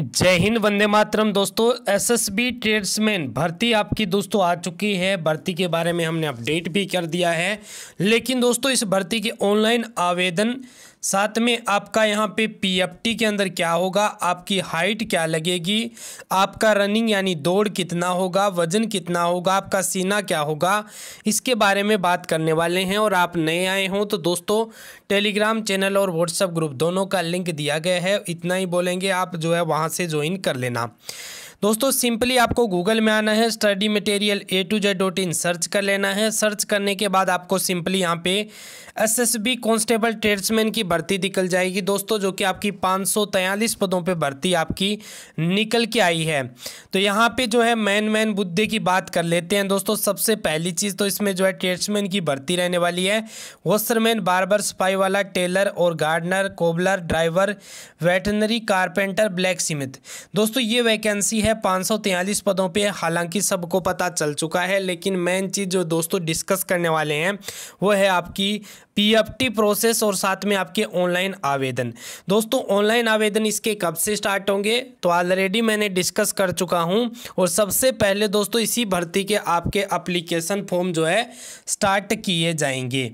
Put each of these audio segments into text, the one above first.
जय हिंद वंदे मातरम दोस्तों SSB tradesman भर्ती आपकी दोस्तों आ चुकी है भर्ती के बारे में हमने अपडेट भी कर दिया है लेकिन दोस्तों इस भर्ती के ऑनलाइन आवेदन साथ में आपका यहाँ पे पीएफटी के अंदर क्या होगा आपकी हाइट क्या लगेगी आपका रनिंग यानी दौड़ कितना होगा वजन कितना होगा आपका सीना क्या होगा इसके बारे में बात करने वाले हैं और आप नए आए हों तो दोस्तों टेलीग्राम चैनल और व्हाट्सअप ग्रुप दोनों का लिंक दिया गया है इतना ही बोलेंगे आप जो है वहाँ से ज्वाइन कर लेना दोस्तों सिंपली आपको गूगल में आना है study material A to Z dot in search कर लेना है सर्च करने के बाद आपको सिंपली यहाँ पे S S B constable tradesman की भर्ती निकल जाएगी दोस्तों जो कि आपकी पाँच पदों पे भर्ती आपकी निकल के आई है तो यहाँ पे जो है मैन मैन बुद्धे की बात कर लेते हैं दोस्तों सबसे पहली चीज़ तो इसमें जो है ट्रेड्समैन की भर्ती रहने वाली है वॉशरमैन बारबर सफाई वाला टेलर और gardener cobbler driver veterinary carpenter blacksmith दोस्तों ये वैकेंसी है हैं 543 पदों पे हालांकि सबको पता चल चुका है लेकिन मेन चीज़ जो दोस्तों डिस्कस करने वाले हैं वो है आपकी पीएफटी प्रोसेस और साथ में आपके ऑनलाइन आवेदन दोस्तों ऑनलाइन आवेदन इसके कब से स्टार्ट होंगे तो ऑलरेडी मैंने डिस्कस कर चुका हूं और सबसे पहले दोस्तों इसी भर्ती के आपके अप्लीकेशन फॉर्म जो है स्टार्ट किए जाएंगे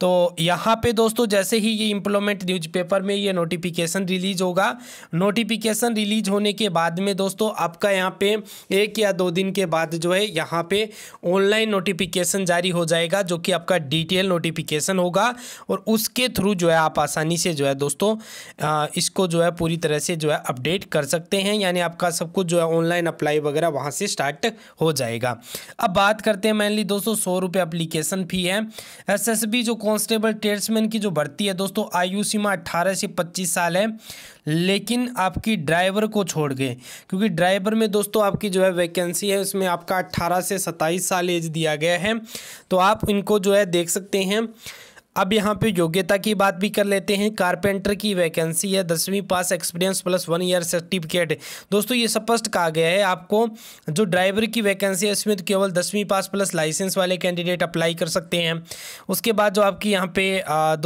तो यहां पे दोस्तों जैसे ही ये इम्प्लोमेंट न्यूज़पेपर में ये नोटिफिकेशन रिलीज होगा नोटिफिकेशन रिलीज होने के बाद में दोस्तों आपका आपका यहाँ पे एक या दो दिन के बाद जो है यहाँ पे ऑनलाइन नोटिफिकेशन जारी हो जाएगा जो कि आपका डिटेल नोटिफिकेशन होगा और उसके थ्रू जो है आप आसानी से जो है दोस्तों इसको जो है पूरी तरह से जो है अपडेट कर सकते हैं यानी आपका सब कुछ जो है ऑनलाइन अप्लाई वगैरह वहाँ से स्टार्ट हो जाएगा अब बात करते हैं मेनली दोस्तों सौ रुपये अप्लीकेशन फ़ी है एस जो कॉन्स्टेबल ट्रेड्समैन की जो भर्ती है दोस्तों आयु सीमा अट्ठारह से पच्चीस साल है लेकिन आपकी ड्राइवर को छोड़ के क्योंकि ड्राइवर में दोस्तों आपकी जो है वैकेंसी है उसमें आपका अट्ठारह से सत्ताईस साल एज दिया गया है तो आप इनको जो है देख सकते हैं अब यहाँ पे योग्यता की बात भी कर लेते हैं कारपेंटर की वैकेंसी है दसवीं pass experience plus one year certificate दोस्तों ये स्पष्ट कहा गया है आपको जो ड्राइवर की वैकेंसी है इसमें तो केवल दसवीं पास प्लस लाइसेंस वाले कैंडिडेट अप्लाई कर सकते हैं उसके बाद जो आपकी यहाँ पे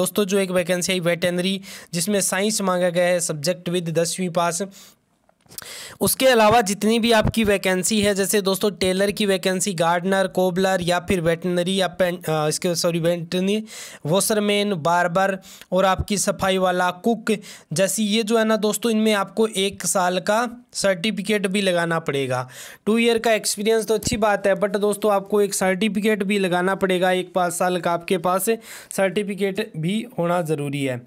दोस्तों जो एक वैकेंसी है वेटनरी जिसमें साइंस मांगा गया है सब्जेक्ट विद दसवीं पास उसके अलावा जितनी भी आपकी वैकेंसी है जैसे दोस्तों टेलर की वैकेंसी गार्डनर कोबलर या फिर वेटनरी या पेंट इसके सॉरी वेटनरी वॉशरमैन बारबर और आपकी सफाई वाला कुक जैसी ये जो है ना दोस्तों इनमें आपको एक साल का सर्टिफिकेट भी लगाना पड़ेगा टू ईयर का एक्सपीरियंस तो अच्छी बात है बट दोस्तों आपको एक सर्टिफिकेट भी लगाना पड़ेगा एक पाँच साल का आपके पास सर्टिफिकेट भी होना ज़रूरी है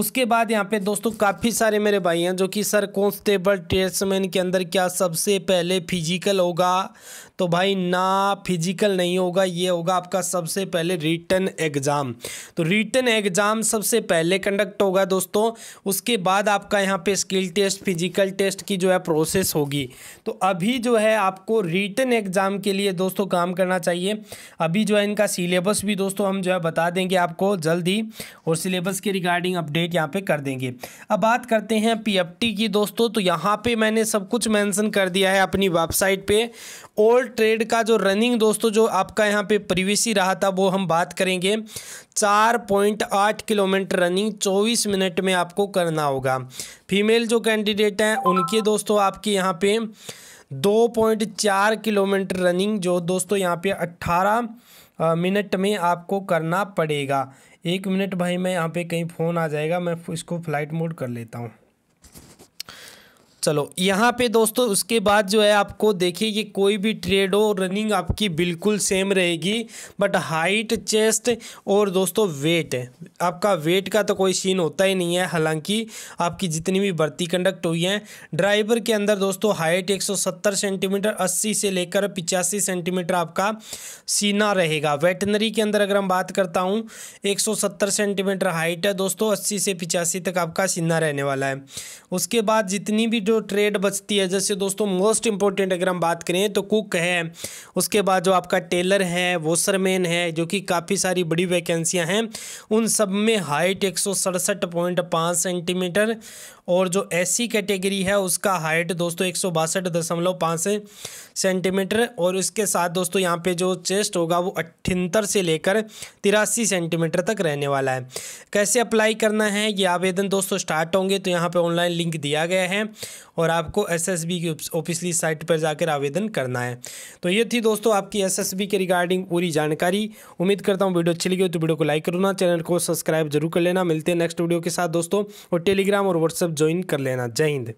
उसके बाद यहाँ पे दोस्तों काफ़ी सारे मेरे भाई हैं जो कि सर कॉन्स्टेबल टेस्टमैन के अंदर क्या सबसे पहले फिजिकल होगा तो भाई ना फिजिकल नहीं होगा ये होगा आपका सबसे पहले रिटर्न एग्ज़ाम तो रिटर्न एग्ज़ाम सबसे पहले कंडक्ट होगा दोस्तों उसके बाद आपका यहाँ पे स्किल टेस्ट फिजिकल टेस्ट की जो है प्रोसेस होगी तो अभी जो है आपको रिटर्न एग्ज़ाम के लिए दोस्तों काम करना चाहिए अभी जो है इनका सिलेबस भी दोस्तों हम जो है बता देंगे आपको जल्द ही और सिलेबस के रिगार्डिंग अपडेट यहाँ पे कर देंगे अब बात करते हैं पी की दोस्तों तो यहाँ पे मैंने सब कुछ मेंशन कर दिया है अपनी वेबसाइट पे ओल्ड ट्रेड का जो रनिंग दोस्तों जो आपका यहाँ पे प्रीवियसली रहा था वो हम बात करेंगे चार पॉइंट आठ किलोमीटर रनिंग चौबीस मिनट में आपको करना होगा फीमेल जो कैंडिडेट हैं उनके दोस्तों आपके यहाँ पे दो पॉइंट चार किलोमीटर रनिंग जो दोस्तों यहाँ पे अट्ठारह मिनट में आपको करना पड़ेगा एक मिनट भाई मैं यहाँ पे कहीं फ़ोन आ जाएगा मैं इसको फ्लाइट मोड कर लेता हूँ चलो यहाँ पे दोस्तों उसके बाद जो है आपको देखिए कि कोई भी ट्रेड हो रनिंग आपकी बिल्कुल सेम रहेगी बट हाइट चेस्ट और दोस्तों वेट आपका वेट का तो कोई सीन होता ही नहीं है हालांकि आपकी जितनी भी भर्ती कंडक्ट हुई है ड्राइवर के अंदर दोस्तों हाइट 170 सेंटीमीटर 80 से लेकर पिचासी सेंटीमीटर आपका सीना रहेगा वेटनरी के अंदर अगर हम बात करता हूँ एक सेंटीमीटर हाइट है दोस्तों अस्सी से पिचासी तक आपका सीना रहने वाला है उसके बाद जितनी भी जो ट्रेड बचती है जैसे दोस्तों मोस्ट इंपॉर्टेंट अगर हम बात करें तो कुक है उसके बाद जो आपका टेलर है वॉशरमैन है जो कि काफ़ी सारी बड़ी वैकेंसियां हैं उन सब में हाइट एक सेंटीमीटर और जो एससी कैटेगरी e है उसका हाइट दोस्तों एक सेंटीमीटर और इसके साथ दोस्तों यहाँ पे जो चेस्ट होगा वो अठहत्तर से लेकर तिरासी सेंटीमीटर तक रहने वाला है कैसे अप्लाई करना है ये आवेदन दोस्तों स्टार्ट होंगे तो यहाँ पे ऑनलाइन लिंक दिया गया है और आपको एसएसबी की ऑफिसली साइट पर जाकर आवेदन करना है तो ये थी दोस्तों आपकी एसएसबी के रिगार्डिंग पूरी जानकारी उम्मीद करता हूँ वीडियो अच्छी लगी हो तो वीडियो को लाइक करो ना चैनल को सब्सक्राइब जरूर कर लेना मिलते हैं नेक्स्ट वीडियो के साथ दोस्तों और टेलीग्राम और व्हाट्सअप ज्वाइन कर लेना जय हिंद